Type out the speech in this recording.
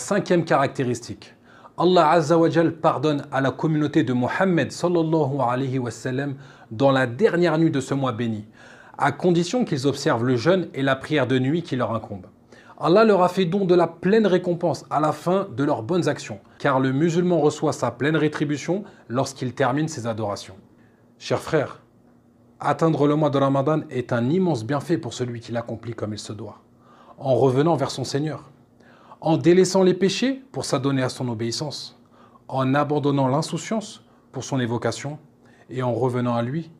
Cinquième caractéristique, Allah Azza wa pardonne à la communauté de Mohammed sallallahu alayhi wa dans la dernière nuit de ce mois béni, à condition qu'ils observent le jeûne et la prière de nuit qui leur incombe. Allah leur a fait don de la pleine récompense à la fin de leurs bonnes actions, car le musulman reçoit sa pleine rétribution lorsqu'il termine ses adorations. Chers frères, atteindre le mois de Ramadan est un immense bienfait pour celui qui l'accomplit comme il se doit, en revenant vers son Seigneur en délaissant les péchés pour s'adonner à son obéissance, en abandonnant l'insouciance pour son évocation et en revenant à lui